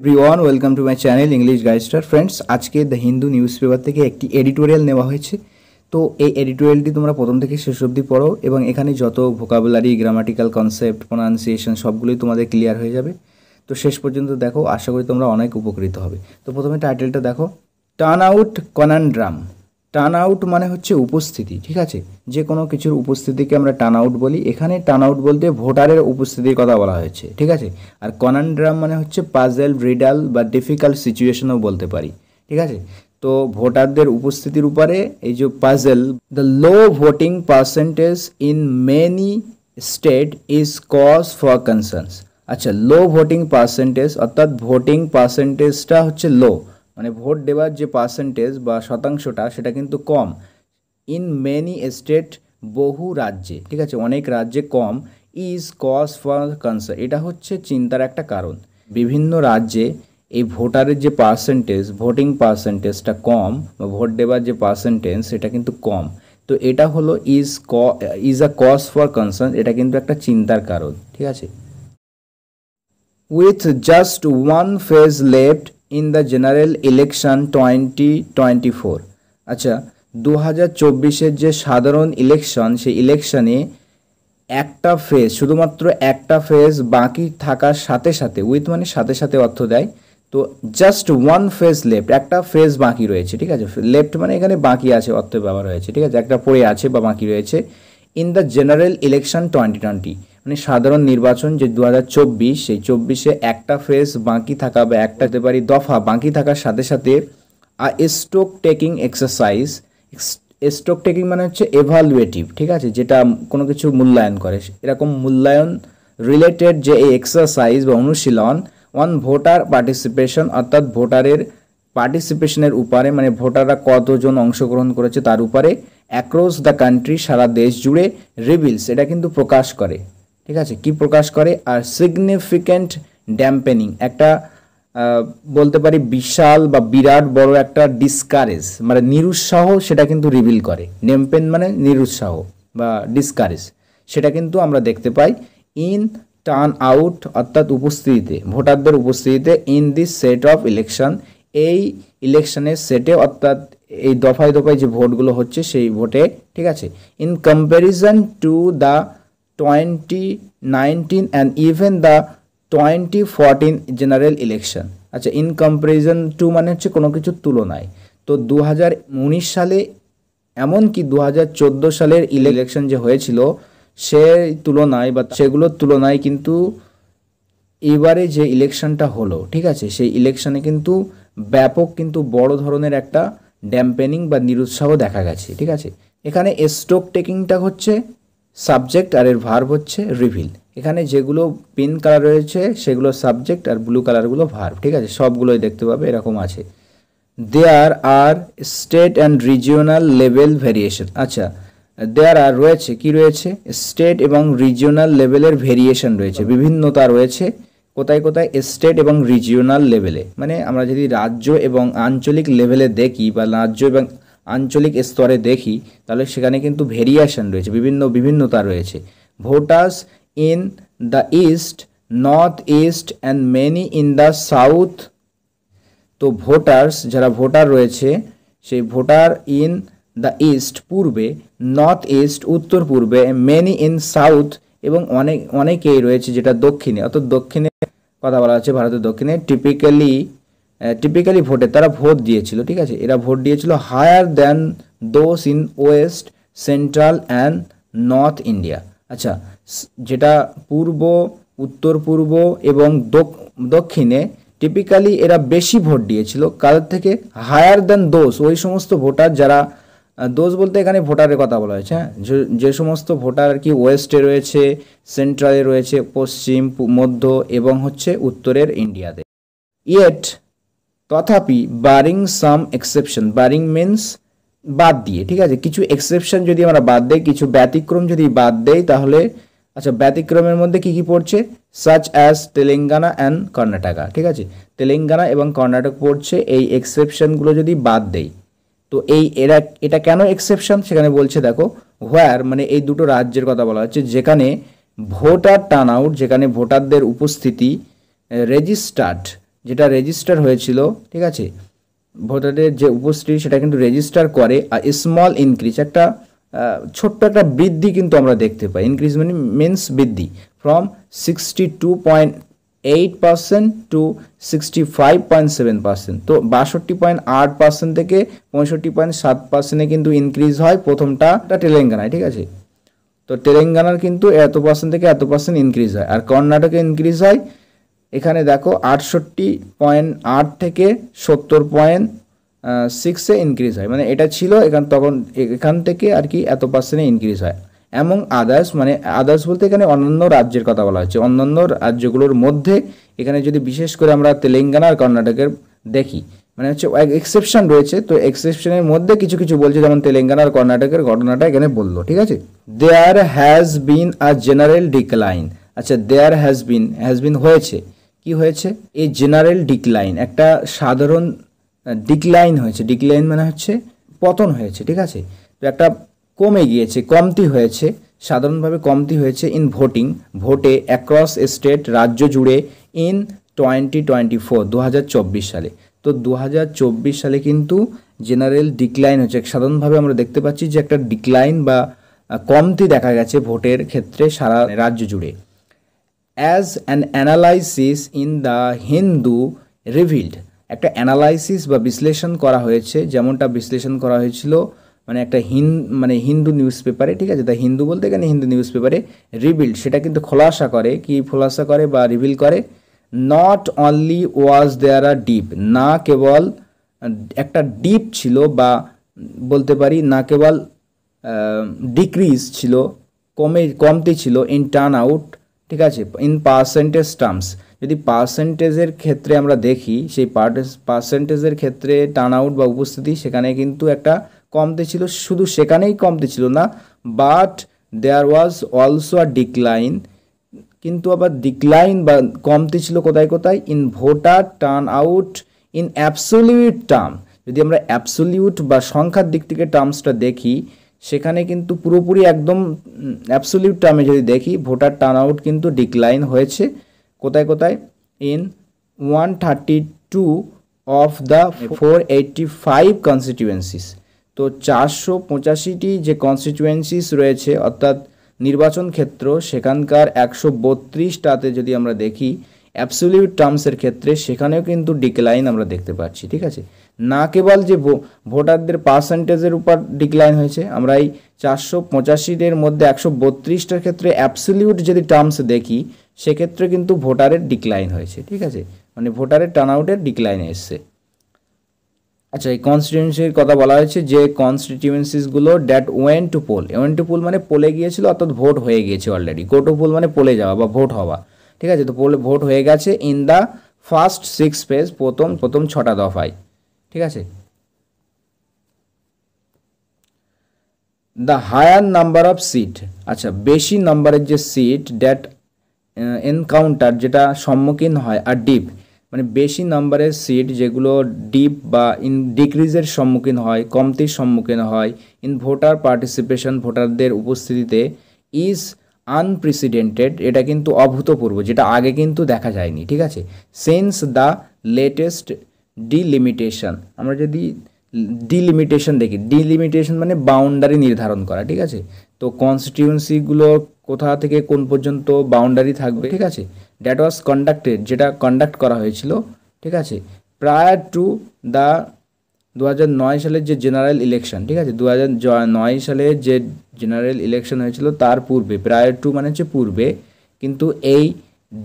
everyone welcome to my channel English গাইস্টার friends আজকে the Hindu newspaper থেকে একটি এডিটোরিয়াল নেওয়া হয়েছে তো এই এডিটোরিয়ালটি তোমরা প্রথম থেকে শেষ অবধি পড়ো এবং এখানে যত ভোকাবুলারি গ্রামাটিক্যাল কনসেপ্ট প্রোনাউন্সিয়েশন সবগুলোই তোমাদের ক্লিয়ার হয়ে যাবে তো শেষ পর্যন্ত দেখো আশা করি তোমরা অনেক উপকৃত হবে তো প্রথমে টাইটেলটা দেখো turnout conundrum turn out মানে হচ্ছে উপস্থিতি ঠিক আছে যে কোনো কিছুর উপস্থিতিকে আমরা টার্ন আউট বলি এখানে টার্ন আউট বলতে ভোটারের উপস্থিতির কথা বলা হয়েছে ঠিক আছে আর কনান্ড্রাম মানে হচ্ছে পাজেল রিডাল বা ডিফিকাল্ট সিচুয়েশনও বলতে পারি ঠিক আছে তো ভোটারদের উপস্থিতির উপরে এই যে puzzle the low voting percentage in many state is cause for concerns আচ্ছা লো ভোটিং পার্সেন্টেজ অর্থাৎ ভোটিং পার্সেন্টেজটা হচ্ছে লো মানে ভোট দেওয়ার যে পার্সেন্টেজ বা শতাংশটা সেটা কিন্তু কম ইন মেনি স্টেট বহু রাজ্যে ঠিক আছে অনেক রাজ্যে কম ইজ কজ ফর কনসার্ন এটা হচ্ছে চিন্তার একটা কারণ বিভিন্ন রাজ্যে এই ভোটারের যে পার্সেন্টেজ ভোটিং পার্সেন্টেজটা কম বা ভোট দেওয়ার যে পার্সেন্টেজ সেটা কিন্তু কম তো এটা হলো ইজ ক is a cause for concern এটা কিন্তু একটা চিন্তার কারণ ঠিক আছে with just one phase left in the general election twenty twenty four আচ্ছা দু হাজার চব্বিশের যে সাধারণ ইলেকশন সেই ইলেকশনে একটা ফেজ শুধুমাত্র একটা ফেজ বাকি থাকার সাথে সাথে উইথ মানে সাথে সাথে অর্থ দেয় তো জাস্ট ওয়ান ফেজ লেফট একটা ফেজ বাকি রয়েছে ঠিক আছে লেফট মানে এখানে বাকি আছে অর্থ ব্যবহার হয়েছে ঠিক আছে একটা পড়ে আছে বা বাকি রয়েছে in the general election twenty twenty মানে সাধারণ নির্বাচন যে দু হাজার চব্বিশ সেই চব্বিশে একটা ফেস বাকি থাকা বা একটা হতে পারি দফা বাকি থাকার সাথে সাথে আর stock taking exercise stock taking মানে হচ্ছে এভালুয়েটিভ ঠিক আছে যেটা কোনো কিছু মূল্যায়ন করে এরকম মূল্যায়ন রিলেটেড যে এই এক্সারসাইজ বা অনুশীলন অন ভোটার পার্টিসিপেশন অর্থাৎ ভোটারের পার্টিসিপেশনের উপরে মানে ভোটাররা কতজন অংশগ্রহণ করেছে তার উপরে অ্যাক্রস দ্য কান্ট্রি সারা দেশ জুড়ে রিভিলস এটা কিন্তু প্রকাশ করে ঠিক আছে কি প্রকাশ করে আর সিগনিফিক্যান্ট ড্যাম্পেনিং একটা বলতে পারি বিশাল বা বিরাট বড় একটা ডিসকারেজ মানে নিরুৎসাহ সেটা কিন্তু রিভিল করে ড্যাম্পেন মানে নিরুৎসাহ বা ডিসকারেজ সেটা কিন্তু আমরা দেখতে পাই ইন টার্ন আউট অর্থাৎ উপস্থিতিতে ভোটারদের উপস্থিতিতে in this set of election এই ইলেকশনের সেটে অর্থাৎ এই দফায় দফায় যে ভোটগুলো হচ্ছে সেই ভোটে ঠিক আছে in comparison to the 2019 and even the 2014 general election আচ্ছা ইন কম্পারিজন টু মানে হচ্ছে কোনো কিছুর তুলনায় তো দু সালে এমনকি দু হাজার সালের ইলেকশন যে হয়েছিল সে তুলনায় বা সেগুলোর তুলনায় কিন্তু এবারে যে ইলেকশনটা হলো ঠিক আছে সেই ইলেকশনে কিন্তু ব্যাপক কিন্তু বড় ধরনের একটা ড্যাম্পেনিং বা নিরুৎসাহ দেখা গেছে ঠিক আছে এখানে স্টোক টেকিংটা হচ্ছে সাবজেক্ট আর এর ভার্ব হচ্ছে রিভিল এখানে যেগুলো পিন কালার রয়েছে সেগুলো সাবজেক্ট আর ব্লু কালারগুলো ভার্ব ঠিক আছে সবগুলোই দেখতে পাবে এরকম আছে there are state and regional level variation আচ্ছা দেয়ার আর রয়েছে কি রয়েছে স্টেট এবং রিজিওনাল লেভেলের ভেরিয়েশন রয়েছে বিভিন্নতা রয়েছে কোথায় কোথায় স্টেট এবং রিজিওনাল লেভেলে মানে আমরা যদি রাজ্য এবং আঞ্চলিক লেভেলে দেখি বা রাজ্য এবং আঞ্চলিক স্তরে দেখি তাহলে সেখানে কিন্তু ভেরিয়েশন রয়েছে বিভিন্ন বিভিন্নতা রয়েছে voters in the east north east and many in the south তো ভোটার্স যারা ভোটার রয়েছে সেই ভোটার ইন দ্য ইস্ট পূর্বে নর্থ ইস্ট উত্তর পূর্বে মেনি ইন সাউথ এবং অনেক অনেকেই রয়েছে যেটা দক্ষিণে অর্থাৎ দক্ষিণে কথা বলা হচ্ছে ভারতের দক্ষিণে টিপিক্যালি টিপিক্যালি ভোটে তারা ভোট দিয়েছিল ঠিক আছে এরা ভোট দিয়েছিল higher than those in west central and north India আচ্ছা যেটা পূর্ব উত্তর পূর্ব এবং দক্ষিণে টিপিক্যালি এরা বেশি ভোট দিয়েছিল কাদের থেকে হায়ার দ্যান দোষ ওই সমস্ত ভোটার যারা দোষ বলতে এখানে ভোটারের কথা বলা হয়েছে হ্যাঁ যে সমস্ত ভোটার আর কি ওয়েস্টে রয়েছে সেন্ট্রালে রয়েছে পশ্চিম মধ্য এবং হচ্ছে উত্তরের ইন্ডিয়াতে ইয়েট তথাপি বারিং সাম এক্সেপশন বারিং মিনস বাদ দিয়ে ঠিক আছে কিছু এক্সেপশন যদি আমরা বাদ দেই কিছু ব্যতিক্রম যদি বাদ দেই তাহলে আচ্ছা ব্যতিক্রমের মধ্যে কি কি পড়ছে such as Telangana and Karnataka ঠিক আছে তেলেঙ্গানা এবং কর্ণাটক পড়ছে এই এক্সেপশনগুলো যদি বাদ দেই তো এই এরা এটা কেন এক্সেপশন সেখানে বলছে দেখো হোয়ার মানে এই দুটো রাজ্যের কথা বলা হচ্ছে যেখানে ভোটার টার্ন আউট যেখানে ভোটারদের উপস্থিতি রেজিস্টার্ড যেটা রেজিস্টার হয়েছিল ঠিক আছে ভোটারের যে উপস্থিতি সেটা কিন্তু রেজিস্টার করে আর স্মল ইনক্রিজ একটা ছোট্ট একটা বৃদ্ধি কিন্তু আমরা দেখতে পাই ইনক্রিজ মানে মেন্স বৃদ্ধি from sixty two point eight percent to sixty five point seven percent তো বাষট্টি পয়েন্ট আট পার্সেন্ট থেকে পঁয়ষট্টি পয়েন্ট সাত পার্সেন্টে কিন্তু ইনক্রিজ হয় প্রথমটা তেলেঙ্গানায় ঠিক আছে তো তেলেঙ্গানার কিন্তু এত পার্সেন্ট থেকে এত পার্সেন্ট ইনক্রিজ হয় আর কর্ণাটকে ইনক্রিজ হয় এখানে দেখো আটষট্টি পয়েন্ট আট থেকে সত্তর পয়েন্ট সিক্সে ইনক্রিজ হয় মানে এটা ছিল এখান তখন এখান থেকে আর কি এত পার্সেন্টে ইনক্রিজ হয় এবং আদার্স মানে আদার্স বলতে এখানে অন্যান্য রাজ্যের কথা বলা হচ্ছে অন্যান্য রাজ্যগুলোর মধ্যে এখানে যদি বিশেষ করে আমরা তেলেঙ্গানা আর কর্ণাটকের দেখি মানে হচ্ছে এক্সেপশন রয়েছে তো এক্সেপশনের মধ্যে কিছু কিছু বলছে যেমন তেলেঙ্গানা আর কর্ণাটকের ঘটনাটা এখানে বললো ঠিক আছে there has been a general decline আচ্ছা there has been has been হয়েছে কি হয়েছে এ জেনারেল ডিক্লাইন একটা সাধারণ ডিক্লাইন হয়েছে ডিক্লাইন মানে হচ্ছে পতন হয়েছে ঠিক আছে তো একটা কমে গিয়েছে কমতি হয়েছে সাধারণভাবে কমতি হয়েছে ইন ভোটিং ভোটে অ্যাক্রস স্টেট রাজ্য জুড়ে ইন টোয়েন্টি টোয়েন্টি ফোর দু সালে তো দু সালে কিন্তু জেনারেল ডিক্লাইন হচ্ছে সাধারণভাবে আমরা দেখতে পাচ্ছি যে একটা ডিক্লাইন বা কমতি দেখা গেছে ভোটের ক্ষেত্রে সারা রাজ্য জুড়ে as an analysis in the Hindu revealed একটা অ্যানালাইসিস বা বিশ্লেষণ করা হয়েছে যেমনটা বিশ্লেষণ করা হয়েছিল মানে একটা হিন মানে হিন্দু নিউজ পেপারে ঠিক আছে তা হিন্দু বলতে গেলে হিন্দু নিউজ পেপারে রিভিল্ড সেটা কিন্তু খোলাসা করে কি খোলাসা করে বা রিভিল করে not only was there a dip না কেবল একটা ডিপ ছিল বা বলতে পারি না কেবল ডিক্রিজ ছিল কমে কমতে ছিল ইন টার্ন আউট ঠিক আছে ইন পার্সেন্টেজ টার্মস যদি পার্সেন্টেজের ক্ষেত্রে আমরা দেখি সেই পার্সেন্টেজের ক্ষেত্রে টার্ন আউট বা উপস্থিতি সেখানে কিন্তু একটা কমতে ছিল শুধু সেখানেই কমতে ছিল না but there was also a decline কিন্তু আবার ডিক্লাইন বা কমতে ছিল কোথায় কোথায় in voter turn out in absolute term যদি আমরা অ্যাবসোলিউট বা সংখ্যার দিক থেকে টার্মসটা দেখি সেখানে কিন্তু পুরোপুরি একদম অ্যাবসোলিউট টার্মে যদি দেখি ভোটার টার্ন আউট কিন্তু ডিক্লাইন হয়েছে কোথায় কোথায় in one thirty two of the four eighty five constituencies তো চারশো পঁচাশিটি যে কনস্টিটিউয়েন্সিস রয়েছে অর্থাৎ নির্বাচন ক্ষেত্র সেখানকার একশো বত্রিশটাতে যদি আমরা দেখি অ্যাবসোলিউট টার্মসের ক্ষেত্রে সেখানেও কিন্তু ডিক্লাইন আমরা দেখতে পাচ্ছি ঠিক আছে না কেবল যে ভোটারদের পার্সেন্টেজের উপর ডিক্লাইন হয়েছে আমরা এই চারশো পঁচাশির মধ্যে একশো বত্রিশটার ক্ষেত্রে অ্যাবসলিউট যদি টার্মস দেখি সেক্ষেত্রে কিন্তু ভোটারের ডিক্লাইন হয়েছে ঠিক আছে মানে ভোটারের টার্নআউটের ডিক্লাইন এসছে আচ্ছা এই কনস্টিটিউয়েন্সির কথা বলা হয়েছে যে কনস্টিটিউয়েন্সিসগুলো that went to poll went to poll মানে পোলে গিয়েছিল অর্থাৎ ভোট হয়ে গিয়েছে অলরেডি গো টু পোল মানে পোলে যাওয়া বা ভোট হওয়া ঠিক আছে তো পোলে ভোট হয়ে গেছে in the first six phase প্রথম প্রথম ছটা দফায় ঠিক আছে the higher number of seat আচ্ছা বেশি নাম্বারের যে সিট ড্যাট এনকাউন্টার যেটা সম্মুখীন হয় আর ডিপ মানে বেশি নাম্বারের সিট যেগুলো ডিপ বা ইন ডিক্রিজের সম্মুখীন হয় কমতির সম্মুখীন হয় ইন ভোটার পার্টিসিপেশন ভোটারদের উপস্থিতিতে ইজ আনপ্রেসিডেন্টেড এটা কিন্তু অভূতপূর্ব যেটা আগে কিন্তু দেখা যায়নি ঠিক আছে সেন্স দ্য লেটেস্ট ডিলিমিটেশন আমরা যদি ডিলিমিটেশন দেখি ডিলিমিটেশন মানে বাউন্ডারি নির্ধারণ করা ঠিক আছে তো কনস্টিটিউন্সিগুলো কোথা থেকে কোন পর্যন্ত বাউন্ডারি থাকবে ঠিক আছে ড্যাট ওয়াজ কন্ডাক্টেড যেটা কন্ডাক্ট করা হয়েছিল ঠিক আছে প্রায়ার টু দ্য দু সালের যে জেনারেল ইলেকশন ঠিক আছে দু সালে যে জেনারেল ইলেকশন হয়েছিল তার পূর্বে প্রায়ার টু মানে হচ্ছে পূর্বে কিন্তু এই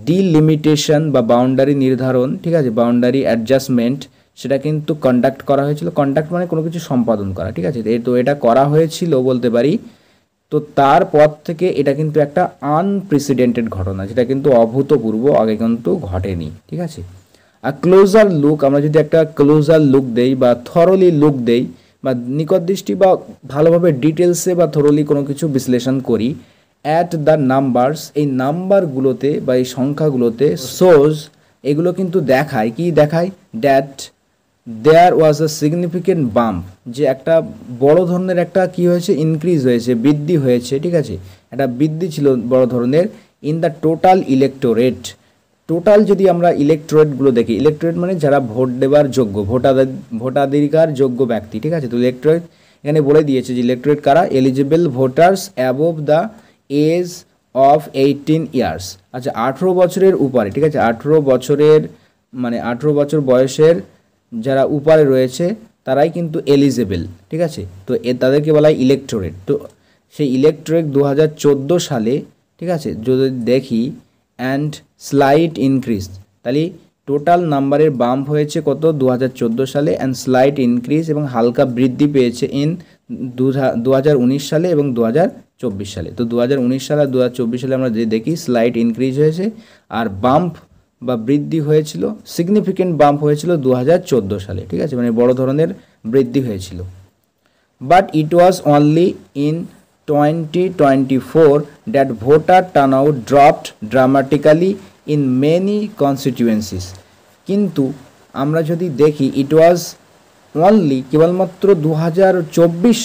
ডিলিমিটেশন বা বাউন্ডারি নির্ধারণ ঠিক আছে বাউন্ডারি অ্যাডজাস্টমেন্ট সেটা কিন্তু কন্ডাক্ট করা হয়েছিল কন্ডাক্ট মানে কোনো কিছু সম্পাদন করা ঠিক আছে তো এটা করা হয়েছিল বলতে পারি তো তারপর থেকে এটা কিন্তু একটা আনপ্রেসিডেন্টেড ঘটনা যেটা কিন্তু অভূতপূর্ব আগে কিন্তু ঘটেনি ঠিক আছে আর ক্লোজার লুক আমরা যদি একটা ক্লোজার লুক দেই বা থরলি লুক দেই বা নিকট দৃষ্টি বা ভালোভাবে ডিটেলসে বা থরলি কোনো কিছু বিশ্লেষণ করি অ্যাট দ্য নাম্বারস এই নাম্বারগুলোতে বা এই সংখ্যাগুলোতে সোজ এগুলো কিন্তু দেখায় কি দেখায় that there was a significant bump যে একটা বড় ধরনের একটা কি হয়েছে ইনক্রিজ হয়েছে বৃদ্ধি হয়েছে ঠিক আছে একটা বৃদ্ধি ছিল বড় ধরনের in the total electorate total যদি আমরা ইলেকটোরেটগুলো দেখি ইলেকটোরেট মানে যারা ভোট দেবার যোগ্য ভোটাধিকার ভোটাধিকার যোগ্য ব্যক্তি ঠিক আছে তো ইলেকট্রোয়েট এখানে বলে দিয়েছে যে ইলেকটোরেট কারা eligible voters above the age of eighteen years আচ্ছা আঠেরো বছরের উপরে ঠিক আছে আঠেরো বছরের মানে আঠেরো বছর বয়সের যারা উপারে রয়েছে তারাই কিন্তু এলিজেবেল ঠিক আছে তো এ তাদেরকে বলা হয় ইলেকট্রোরেট তো সেই ইলেকট্রিক দু হাজার চোদ্দো সালে ঠিক আছে যদি দেখি অ্যান্ড স্লাইট ইনক্রিজ তাহলে টোটাল নাম্বারের বাম্প হয়েছে কত দু হাজার চোদ্দো সালে অ্যান্ড স্লাইট ইনক্রিজ এবং হালকা বৃদ্ধি পেয়েছে ইন দু হাজার উনিশ সালে এবং দু হাজার চব্বিশ সালে তো দু হাজার উনিশ সালে আর দু সালে আমরা যে দেখি স্লাইট ইনক্রিজ হয়েছে আর বাম্প বা বৃদ্ধি হয়েছিল সিগনিফিকেন্ট বাম্প হয়েছিল দু হাজার সালে ঠিক আছে মানে বড় ধরনের বৃদ্ধি হয়েছিল but it was only in twenty twenty four that voter turn turnout dropped dramatically in many constituencies কিন্তু আমরা যদি দেখি ইট ওয়াজ অনলি কেবলমাত্র দু হাজার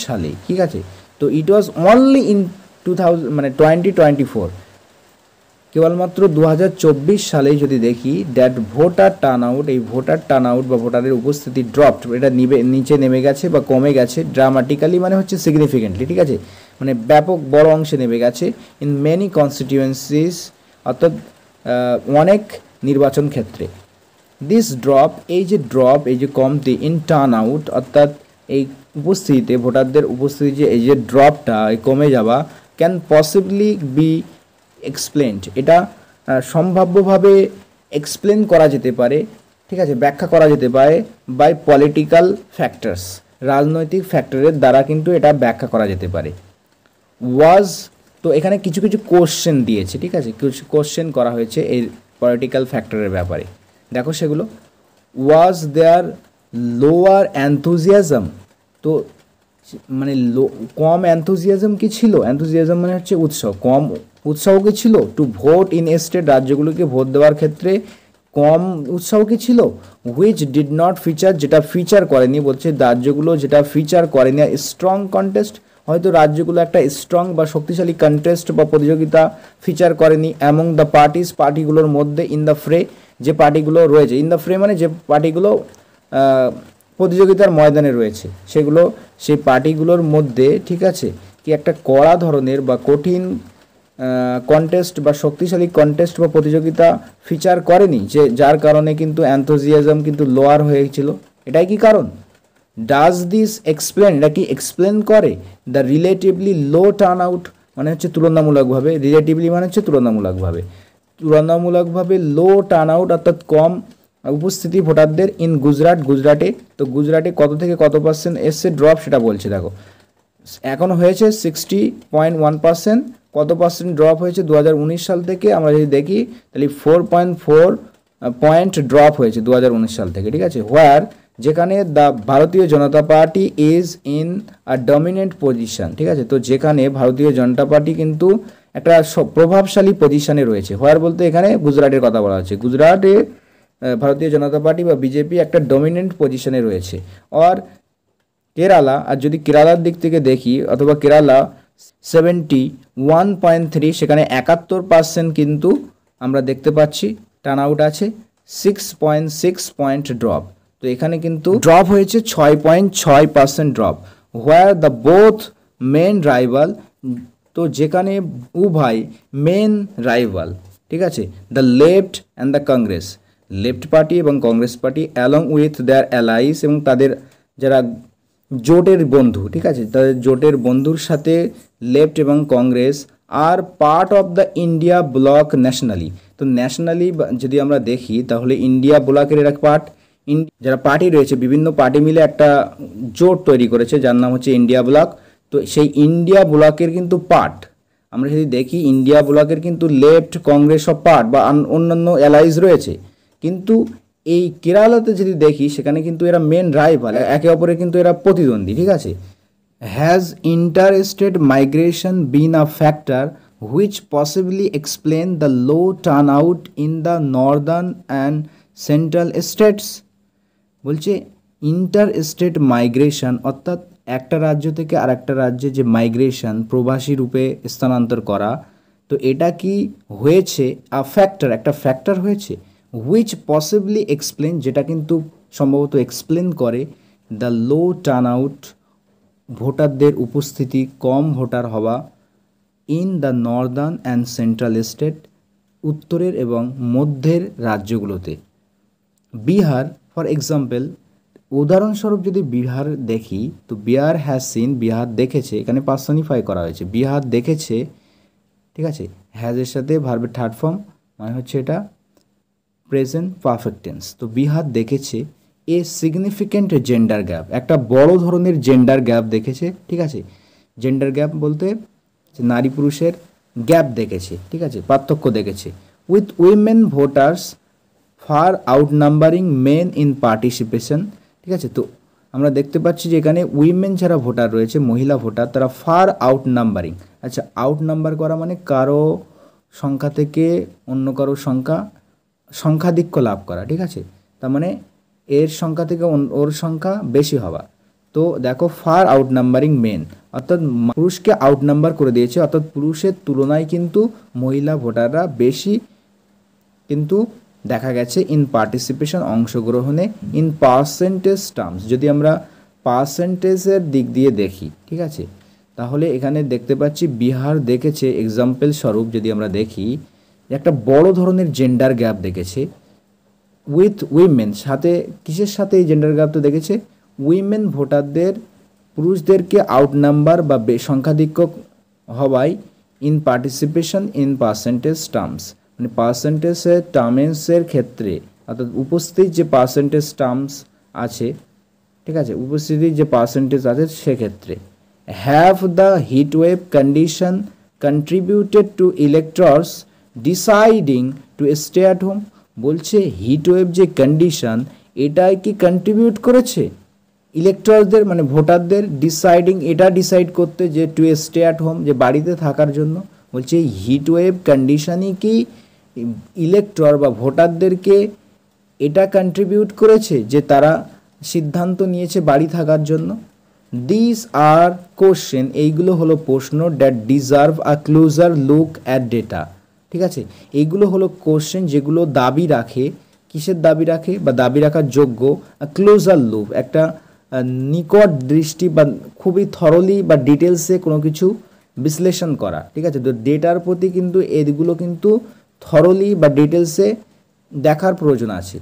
সালে ঠিক আছে তো it was only in two মানে টোয়েন্টি টোয়েন্টি ফোর কেবলমাত্র দু হাজার সালে যদি দেখি দ্যাট ভোটার টার্ন আউট এই ভোটার টার্ন আউট বা ভোটারের উপস্থিতি ড্রপ এটা নিবে নিচে নেমে গেছে বা কমে গেছে ড্রামাটিক্যালি মানে হচ্ছে সিগনিফিকেন্টলি ঠিক আছে মানে ব্যাপক বড় অংশে নেমে গেছে ইন মেনি কনস্টিটিউয়েন্সিস অর্থাৎ অনেক নির্বাচন ক্ষেত্রে দিস ড্রপ এই যে ড্রপ এই যে কমতি ইন টার্ন আউট অর্থাৎ এই উপস্থিতিতে ভোটারদের উপস্থিতি যে এই যে ড্রপটা এই কমে যাওয়া ক্যান পসিবলি বি এক্সপ্লেন্ড এটা সম্ভাব্যভাবে এক্সপ্লেন করা যেতে পারে ঠিক আছে ব্যাখ্যা করা যেতে পারে বাই পলিটিক্যাল ফ্যাক্টরস রাজনৈতিক ফ্যাক্টরের দ্বারা কিন্তু এটা ব্যাখ্যা করা যেতে পারে ওয়াজ তো এখানে কিছু কিছু কোশ্চেন দিয়েছে ঠিক আছে কিছু কোশ্চেন করা হয়েছে এই পলিটিক্যাল ফ্যাক্টরের ব্যাপারে দেখো সেগুলো ওয়াজ দেয়ার লোয়ার অ্যান্থুজিয়াজম তো মানে লো কম অ্যান্থুজিয়াজম কি ছিল অ্যান্থুজিয়াজম মানে হচ্ছে উৎসাহ কম উৎসাহ কি ছিল টু ভোট ইন স্টেট রাজ্যগুলোকে ভোট দেওয়ার ক্ষেত্রে কম উৎসাহ কি ছিল হুইচ ডিড নট ফিচার যেটা ফিচার করেনি বলছে রাজ্যগুলো যেটা ফিচার করেনি স্ট্রং কন্টেস্ট হয়তো রাজ্যগুলো একটা স্ট্রং বা শক্তিশালী কন্টেস্ট বা প্রতিযোগিতা ফিচার করেনি অ্যামং দ্য পার্টিস পার্টিগুলোর মধ্যে ইন দ্য ফ্রে যে পার্টিগুলো রয়েছে ইন দ্য ফ্রেম মানে যে পার্টিগুলো প্রতিযোগিতার ময়দানে রয়েছে সেগুলো সেই পার্টিগুলোর মধ্যে ঠিক আছে কি একটা কড়া ধরনের বা কঠিন কন্টেস্ট বা শক্তিশালী কন্টেস্ট বা প্রতিযোগিতা ফিচার করেনি যে যার কারণে কিন্তু অ্যান্থোজিয়াজম কিন্তু লোয়ার হয়েছিল এটাই কি কারণ ডাজ দিস এক্সপ্লেন এটা কি এক্সপ্লেন করে the relatively low turn out মানে হচ্ছে তুলনামূলকভাবে রিলেটিভলি মানে হচ্ছে তুলনামূলকভাবে তুলনামূলকভাবে লো টার্ন আউট অর্থাৎ কম উপস্থিতি ভোটারদের ইন গুজরাট গুজরাটে তো গুজরাটে কত থেকে কত পার্সেন্ট এসছে ড্রপ সেটা বলছে দেখো এখন হয়েছে সিক্সটি পয়েন্ট ওয়ান পার্সেন্ট কত পার্সেন্ট ড্রপ হয়েছে দু হাজার উনিশ সাল থেকে আমরা যদি দেখি তাহলে four point four point drop হয়েছে দু হাজার উনিশ সাল থেকে ঠিক আছে হোয়ার যেখানে the Bharatiya Janata Party is in a dominant position ঠিক আছে তো যেখানে ভারতীয় জনতা পার্টি কিন্তু একটা প্রভাবশালী পজিশনে রয়েছে হোয়ার বলতে এখানে গুজরাটের কথা বলা হচ্ছে গুজরাটে ভারতীয় জনতা পার্টি বা বিজেপি একটা ডমিনেন্ট পজিশনে রয়েছে আর কেরালা আর যদি কেরালার দিক থেকে দেখি অথবা Kerala seventy one point three সেখানে একাত্তর পার্সেন্ট কিন্তু আমরা দেখতে পাচ্ছি টার্ন আউট আছে six point six point drop তো এখানে কিন্তু ড্রপ হয়েছে ছয় পয়েন্ট ছয় percent drop where the both men rival তো যেখানে উভয় মেন রাইভাল ঠিক আছে the left and the Congress left party এবং Congress party along with their allies এবং তাদের যারা জোটের বন্ধু ঠিক আছে তাদের জোটের বন্ধুর সাথে লেফট এবং কংগ্রেস আর part of the India bloc nationally তো ন্যাশনালি যদি আমরা দেখি তাহলে ইন্ডিয়া ব্লকের এক পার্ট যারা পার্টি রয়েছে বিভিন্ন পার্টি মিলে একটা জোট তৈরি করেছে যার নাম হচ্ছে ইন্ডিয়া ব্লক তো সেই ইন্ডিয়া ব্লকের কিন্তু পার্ট আমরা যদি দেখি ইন্ডিয়া ব্লকের কিন্তু লেফট কংগ্রেস অফ পার্ট বা অন্যান্য অ্যালাইজ রয়েছে কিন্তু এই কেরালাতে যদি দেখি সেখানে কিন্তু এরা মেন রাইভাল একে অপরে কিন্তু এরা প্রতিদ্বন্দ্বী ঠিক আছে has interested migration been a factor which possibly explain the low turn out in the northern and central states বলছে ইন্টার স্টেট মাইগ্রেশন অর্থাৎ একটা রাজ্য থেকে আরেকটা রাজ্যে যে মাইগ্রেশন প্রবাসী রূপে স্থানান্তর করা তো এটা কি হয়েছে আ ফ্যাক্টর একটা ফ্যাক্টর হয়েছে হুইচ পসিবলি এক্সপ্লেন যেটা কিন্তু সম্ভবত এক্সপ্লেন করে দ্য লো টার্ন আউট ভোটারদের উপস্থিতি কম ভোটার হওয়া in the northern and central state উত্তরের এবং মধ্যের রাজ্যগুলোতে বিহার ফর এক্সাম্পল উদাহরণস্বরূপ যদি বিহার দেখি তো বিহার হ্যাজ সিন বিহার দেখেছে এখানে পার্সনিফাই করা হয়েছে বিহার দেখেছে ঠিক আছে হ্যাজের সাথে ভার্বের থার্ড ফর্ম মানে হচ্ছে এটা প্রেজেন্ট পারফেক্টেন্স তো বিহার দেখেছে এ সিগনিফিক্যান্ট জেন্ডার গ্যাপ একটা বড় ধরনের জেন্ডার গ্যাপ দেখেছে ঠিক আছে জেন্ডার গ্যাপ বলতে নারী পুরুষের গ্যাপ দেখেছে ঠিক আছে পার্থক্য দেখেছে with women voters far outnumbering men in participation ঠিক আছে তো আমরা দেখতে পাচ্ছি যে এখানে উইমেন যারা ভোটার রয়েছে মহিলা ভোটার তারা ফার আউট নাম্বারিং আচ্ছা আউট নাম্বার করা মানে কারো সংখ্যা থেকে অন্য কারো সংখ্যা সংখ্যাধিক্য লাভ করা ঠিক আছে তার মানে এর সংখ্যা থেকে ওর সংখ্যা বেশি হওয়া তো দেখো ফার আউট নাম্বারিং মেন অর্থাৎ পুরুষকে আউট নাম্বার করে দিয়েছে অর্থাৎ পুরুষের তুলনায় কিন্তু মহিলা ভোটাররা বেশি কিন্তু দেখা গেছে ইন পার্টিসিপেশন অংশগ্রহণে ইন পার্সেন্টেজ টার্মস যদি আমরা পার্সেন্টেজের দিক দিয়ে দেখি ঠিক আছে তাহলে এখানে দেখতে পাচ্ছি বিহার দেখেছে এক্সাম্পল স্বরূপ যদি আমরা দেখি একটা বড় ধরনের জেন্ডার গ্যাপ দেখেছে উইথ উইমেন সাথে কিসের সাথে এই জেন্ডার গ্যাপটা দেখেছে উইমেন ভোটারদের পুরুষদেরকে আউট নাম্বার বা সংখ্যাধিক্য হওয়ায় in participation in percentage terms মানে পার্সেন্টেজের টার্মেন্সের ক্ষেত্রে অর্থাৎ উপস্থিত যে পার্সেন্টেজ টার্মস আছে ঠিক আছে উপস্থিতির যে পার্সেন্টেজ আছে সেক্ষেত্রে have the wave condition contributed to electors deciding to stay at home বলছে হিট ওয়েভ যে কন্ডিশন এটাই কি কন্ট্রিবিউট করেছে ইলেকটরদের মানে ভোটারদের ডিসাইডিং এটা ডিসাইড করতে যে টু স্টে অ্যাট হোম যে বাড়িতে থাকার জন্য বলছে হিট ওয়েভ কন্ডিশনই কি ইলেক্টর বা ভোটারদেরকে এটা কন্ট্রিবিউট করেছে যে তারা সিদ্ধান্ত নিয়েছে বাড়ি থাকার জন্য দিস আর কোশ্চেন এইগুলো হলো প্রশ্ন that deserve a closer look at data ঠিক আছে এইগুলো হলো কোশ্চেন যেগুলো দাবি রাখে কিসের দাবি রাখে বা দাবি রাখার যোগ্য ক্লোজার লুক একটা নিকট দৃষ্টি বা খুবই থরলি বা ডিটেলসে কোনো কিছু বিশ্লেষণ করা ঠিক আছে তো ডেটার প্রতি কিন্তু এগুলো কিন্তু থরলি বা ডিটেলসে দেখার প্রয়োজন আছে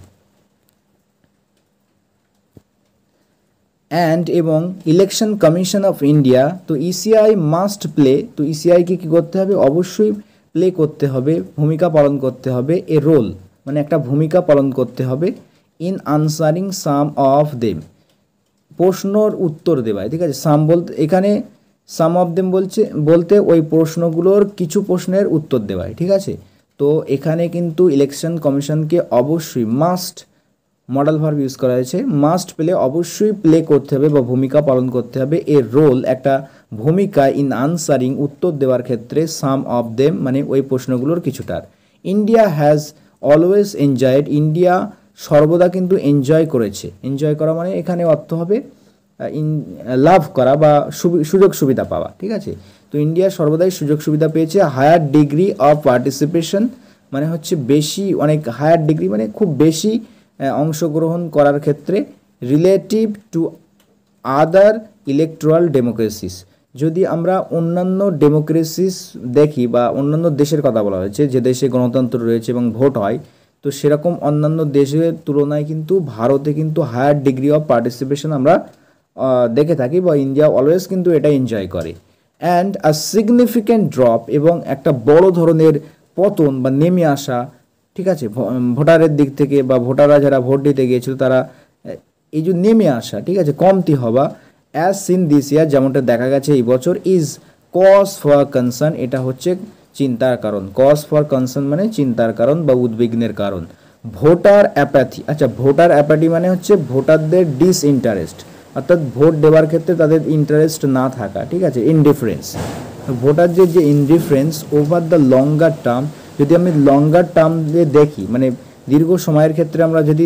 অ্যান্ড এবং ইলেকশন কমিশন অফ ইন্ডিয়া তো ইসিআই মাস্ট প্লে তো ইসিআইকে e কী করতে হবে অবশ্যই প্লে করতে হবে ভূমিকা পালন করতে হবে এ রোল মানে একটা ভূমিকা পালন করতে হবে in answering some of them প্রশ্নর উত্তর দেওয়ায় ঠিক আছে সাম বলতে এখানে সাম অফ দেম বলছে বলতে ওই প্রশ্নগুলোর কিছু প্রশ্নের উত্তর দেওয়ায় ঠিক আছে তো এখানে কিন্তু ইলেকশন কমিশনকে অবশ্যই মাস্ট মডেল ভার্ব ইউজ করা হয়েছে মাস্ট প্লে অবশ্যই প্লে করতে হবে বা ভূমিকা পালন করতে হবে এ রোল একটা ভূমিকা ইন আনসারিং উত্তর দেওয়ার ক্ষেত্রে সাম অফ দেম মানে ওই প্রশ্নগুলোর কিছুটার India has always enjoyed India সর্বদা কিন্তু এনজয় করেছে এনজয় করা মানে এখানে অর্থ হবে ইন লাভ করা বা সুযোগ সুবিধা পাওয়া ঠিক আছে তো ইন্ডিয়া সর্বদাই সুযোগ সুবিধা পেয়েছে হায়ার ডিগ্রি অফ পার্টিসিপেশন মানে হচ্ছে বেশি অনেক হায়ার ডিগ্রি মানে খুব বেশি অংশগ্রহণ করার ক্ষেত্রে relative to other electoral democracies যদি আমরা অন্যান্য ডেমোক্রেসিস দেখি বা অন্যান্য দেশের কথা বলা হয়েছে যে দেশে গণতন্ত্র রয়েছে এবং ভোট হয় তো সেরকম অন্যান্য দেশের তুলনায় কিন্তু ভারতে কিন্তু হায়ার ডিগ্রি অফ পার্টিসিপেশন আমরা দেখে থাকি বা ইন্ডিয়া অলওয়েজ কিন্তু এটা এনজয় করে অ্যান্ড আ সিগনিফিক্যান্ট ড্রপ এবং একটা বড় ধরনের পতন বা নেমে আসা ঠিক আছে ভোটারের দিক থেকে বা ভোটাররা যারা ভোট দিতে গিয়েছিল তারা এই যে নেমে আসা ঠিক আছে কমতি হওয়া অ্যাজ সিন দিস ইয়ার যেমনটা দেখা গেছে এই বছর ইজ কজ ফর কনসার্ন এটা হচ্ছে চিন্তার কারণ কজ ফর কনসার্ন মানে চিন্তার কারণ বা উদ্বিগ্নের কারণ ভোটার অ্যাপ্যাথি আচ্ছা ভোটার অ্যাপ্যাথি মানে হচ্ছে ভোটারদের ডিসইন্টারেস্ট অর্থাৎ ভোট দেওয়ার ক্ষেত্রে তাদের ইন্টারেস্ট না থাকা ঠিক আছে ইনডিফারেন্স ভোটারদের যে indifference over the longer term যদি আমি লঙ্গার টার্ম দিয়ে দেখি মানে দীর্ঘ সময়ের ক্ষেত্রে আমরা যদি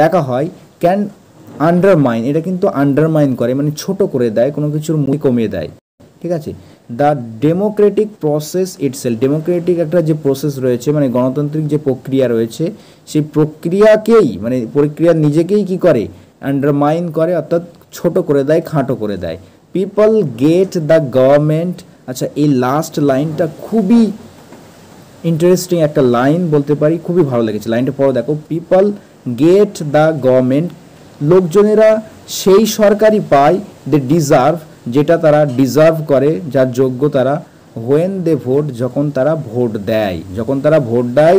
দেখা হয় ক্যান আন্ডারমাইন এটা কিন্তু আন্ডারমাইন করে মানে ছোট করে দেয় কোনো কিছুর মুই কমিয়ে দেয় ঠিক আছে the democratic process itself democratic একটা যে প্রসেস রয়েছে মানে গণতান্ত্রিক যে প্রক্রিয়া রয়েছে সেই প্রক্রিয়াকেই মানে প্রক্রিয়া নিজেকেই কি করে অ্যান্ডারমাইন করে অর্থাৎ ছোট করে দেয় খাঁটো করে দেয় পিপল গেট দ্য গভর্নমেন্ট আচ্ছা এই লাস্ট লাইনটা খুবই ইন্টারেস্টিং একটা লাইন বলতে পারি খুবই ভালো লেগেছে লাইনটা পরে দেখো পিপল গেট দ্য গভর্নমেন্ট লোকজনেরা সেই সরকারই পায় দে ডিজার্ভ যেটা তারা ডিজার্ভ করে যার যোগ্য তারা হোয়েন দে ভোট যখন তারা ভোট দেয় যখন তারা ভোট দেয়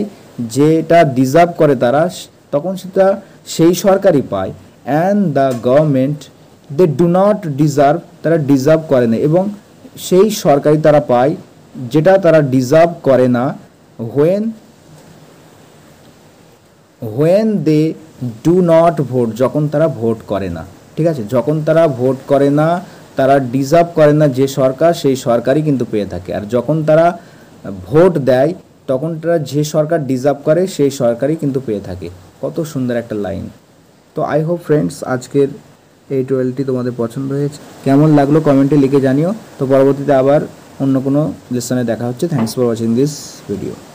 যেটা ডিজার্ভ করে তারা তখন সেটা সেই সরকারই পায় and the government they do not deserve তারা ডিজার্ভ করে না এবং সেই সরকারি তারা পায় যেটা তারা ডিজার্ভ করে না when when they do not vote যখন তারা ভোট করে না ঠিক আছে যখন তারা ভোট করে না তারা ডিজার্ভ করে না যে সরকার সেই সরকারই কিন্তু পেয়ে থাকে আর যখন তারা ভোট দেয় তখন তারা যে সরকার ডিজার্ভ করে সেই সরকারই কিন্তু পেয়ে থাকে কত সুন্দর একটা লাইন তো আই হোপ ফ্রেন্ডস আজকের এই টুয়েলভটি তোমাদের পছন্দ হয়েছে কেমন লাগলো কমেন্টে লিখে জানিও তো পরবর্তীতে আবার অন্য কোনো লেসনে দেখা হচ্ছে thanks for watching this video